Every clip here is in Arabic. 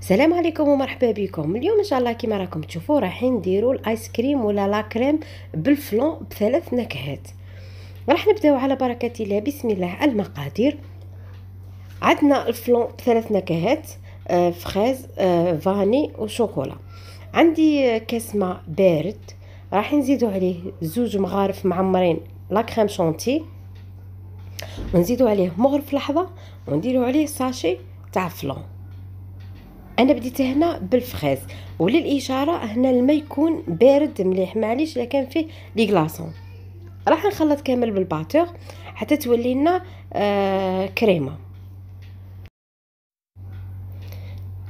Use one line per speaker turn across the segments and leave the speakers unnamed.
السلام عليكم ومرحبا بكم اليوم ان شاء الله كما راكم تشوفوا راح نديروا الايس كريم ولا لا كريم بالفلون بثلاث نكهات راح نبداو على بركه الله بسم الله المقادير عندنا الفلون بثلاث نكهات آه فخاز آه، فاني وشوكولا عندي كاس ماء بارد راح نزيدو عليه زوج مغارف معمرين لا كريم شونتي ونزيدو عليه مغرف لحظه ونديرو عليه ساشي تاع فلون انا بديت هنا بالفريز وللاشاره هنا الماء يكون بارد مليح معليش الا كان فيه لي غلاصون راح نخلط كامل بالباتور حتى تولي لنا آه كريمه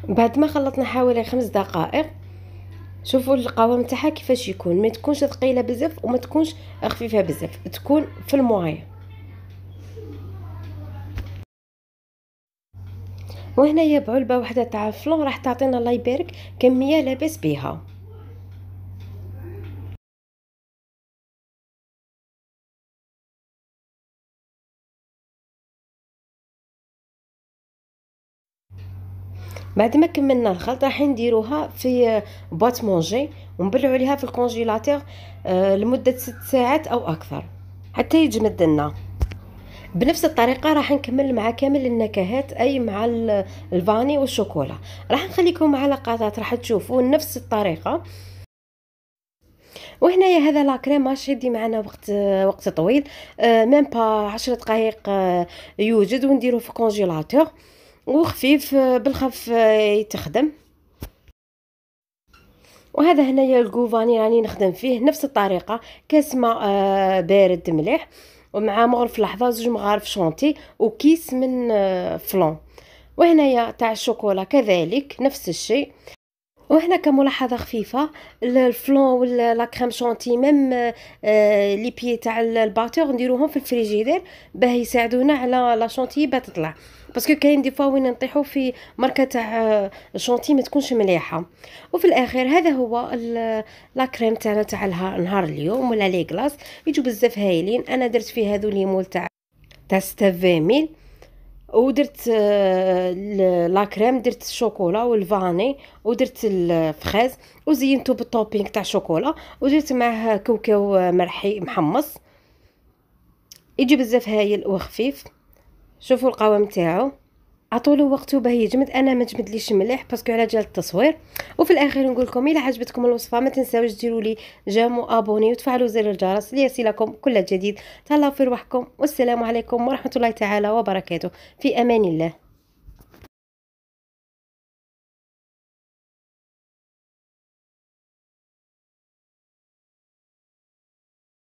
بعد ما خلطنا حوالي خمس دقائق شوفوا القوام تاعها كيفاش يكون ما تكونش ثقيله بزاف وما تكونش خفيفه بزاف تكون في المويه وهنايا بعلبه وحده تاع الفلون راح تعطينا الله يبارك كميه لاباس بها بعد ما كملنا الخلطه راح نديروها في بواط مونجي ونبلعو عليها في الكونجيلاتير آه، لمده 6 ساعات او اكثر حتى يجمد لنا بنفس الطريقه راح نكمل مع كامل النكهات اي مع الفاني والشوكولا راح نخليكم مع لقطات راح تشوفوا نفس الطريقه وهنايا هذا لا كريم ماشي يدي معنا وقت وقت طويل آه، ميم با 10 دقائق آه، يوجد ونديرو في كونجيلاتور وخفيف آه، بالخف يتخدم وهذا هنايا الكوفاني راني يعني نخدم فيه نفس الطريقه كاس ماء بارد مليح ومع مغرف لحظه زوج مغارف شونتي وكيس من آه، فلون وهنايا تاع الشوكولا كذلك نفس الشيء وهنا كملاحظه خفيفه الفلون ولا لا كريم شونتي ميم آه، لي بيي تاع الباتور نديروهم في الفريجيدير باه يساعدونا على لا شونتي با تطلع باسكو كاين دي فوا وين نطيحو في ماركه تاع آه، شونتي ما تكونش مليحه وفي الاخير هذا هو لا كريم تاعنا تاع نهار اليوم ولا لي كلاص يجوا بزاف هايلين انا درت فيه هذو ليمول تاع تاع ستافيميل ودرت آه، لا كريم درت الشوكولا والفاني ودرت الفخاز وزينته بالطوبينغ تاع الشوكولا ودرت معاه كوكاو مرحي محمص يجي بزاف هايل وخفيف شوفوا القوام تاعو عطولو وقتو باه يجمد انا ما تجمدليش مليح باسكو على جال التصوير وفي الاخير نقول لكم الا عجبتكم الوصفه ما تنساوش ديروا لي جيم وابوني وتفعلوا زر الجرس ليصلكم كل جديد تهلاو في روحكم والسلام عليكم ورحمه الله تعالى وبركاته في امان الله